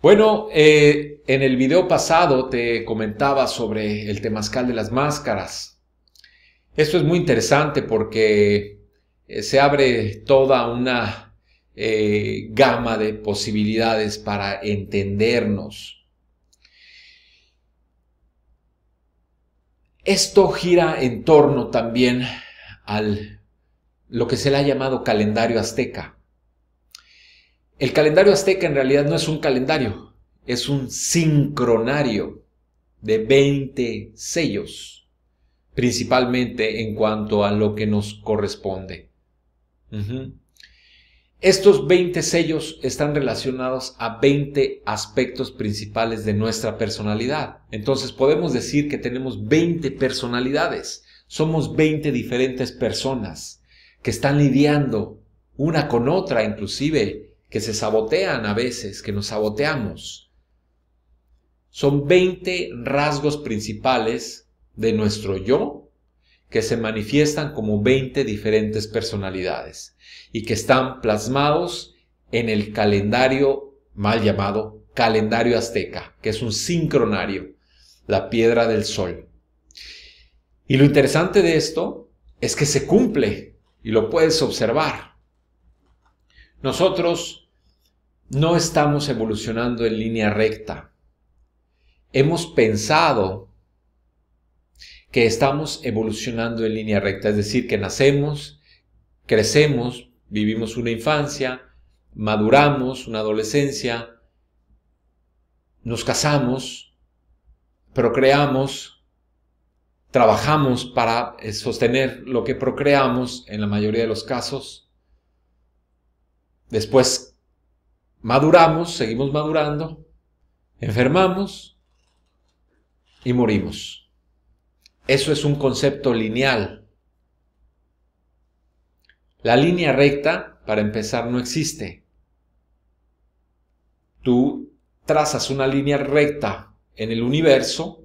Bueno, eh, en el video pasado te comentaba sobre el temazcal de las máscaras. Esto es muy interesante porque eh, se abre toda una eh, gama de posibilidades para entendernos. Esto gira en torno también al lo que se le ha llamado calendario azteca. El calendario azteca en realidad no es un calendario, es un sincronario de 20 sellos, principalmente en cuanto a lo que nos corresponde. Estos 20 sellos están relacionados a 20 aspectos principales de nuestra personalidad. Entonces podemos decir que tenemos 20 personalidades. Somos 20 diferentes personas que están lidiando una con otra inclusive que se sabotean a veces, que nos saboteamos. Son 20 rasgos principales de nuestro yo que se manifiestan como 20 diferentes personalidades y que están plasmados en el calendario mal llamado calendario azteca, que es un sincronario, la piedra del sol. Y lo interesante de esto es que se cumple y lo puedes observar. Nosotros no estamos evolucionando en línea recta. Hemos pensado que estamos evolucionando en línea recta, es decir, que nacemos, crecemos, vivimos una infancia, maduramos, una adolescencia, nos casamos, procreamos, trabajamos para sostener lo que procreamos en la mayoría de los casos, Después maduramos, seguimos madurando, enfermamos y morimos. Eso es un concepto lineal. La línea recta, para empezar, no existe. Tú trazas una línea recta en el universo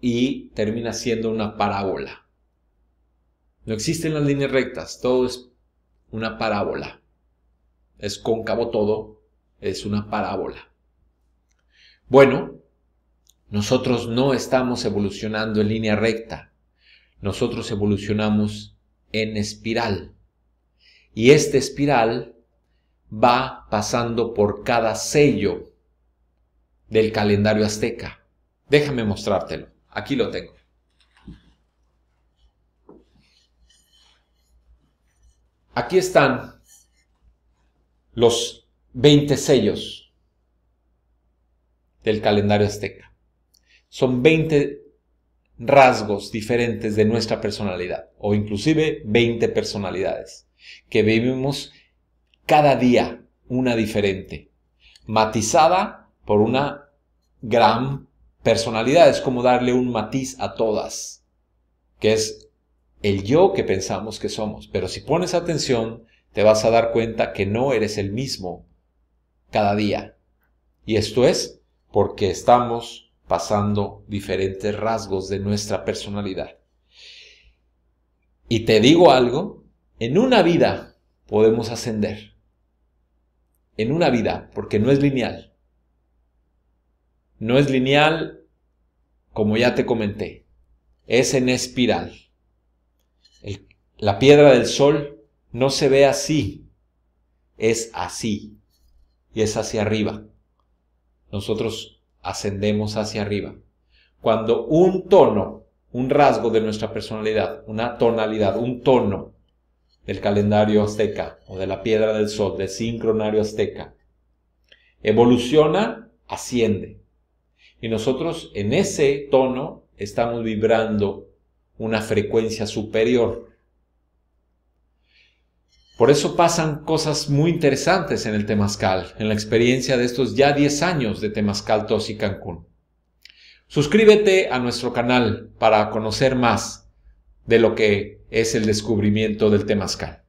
y termina siendo una parábola. No existen las líneas rectas, todo es una parábola es cóncavo todo, es una parábola. Bueno, nosotros no estamos evolucionando en línea recta, nosotros evolucionamos en espiral. Y esta espiral va pasando por cada sello del calendario azteca. Déjame mostrártelo. Aquí lo tengo. Aquí están los 20 sellos del calendario azteca. Son 20 rasgos diferentes de nuestra personalidad o inclusive 20 personalidades que vivimos cada día una diferente, matizada por una gran personalidad. Es como darle un matiz a todas, que es el yo que pensamos que somos. Pero si pones atención, te vas a dar cuenta que no eres el mismo cada día. Y esto es porque estamos pasando diferentes rasgos de nuestra personalidad. Y te digo algo, en una vida podemos ascender. En una vida, porque no es lineal. No es lineal, como ya te comenté. Es en espiral. la piedra del sol no se ve así, es así y es hacia arriba. Nosotros ascendemos hacia arriba. Cuando un tono, un rasgo de nuestra personalidad, una tonalidad, un tono del calendario azteca o de la piedra del sol, del sincronario azteca, evoluciona, asciende. Y nosotros en ese tono estamos vibrando una frecuencia superior. Por eso pasan cosas muy interesantes en el Temazcal, en la experiencia de estos ya 10 años de Temazcal Tos y Cancún. Suscríbete a nuestro canal para conocer más de lo que es el descubrimiento del Temazcal.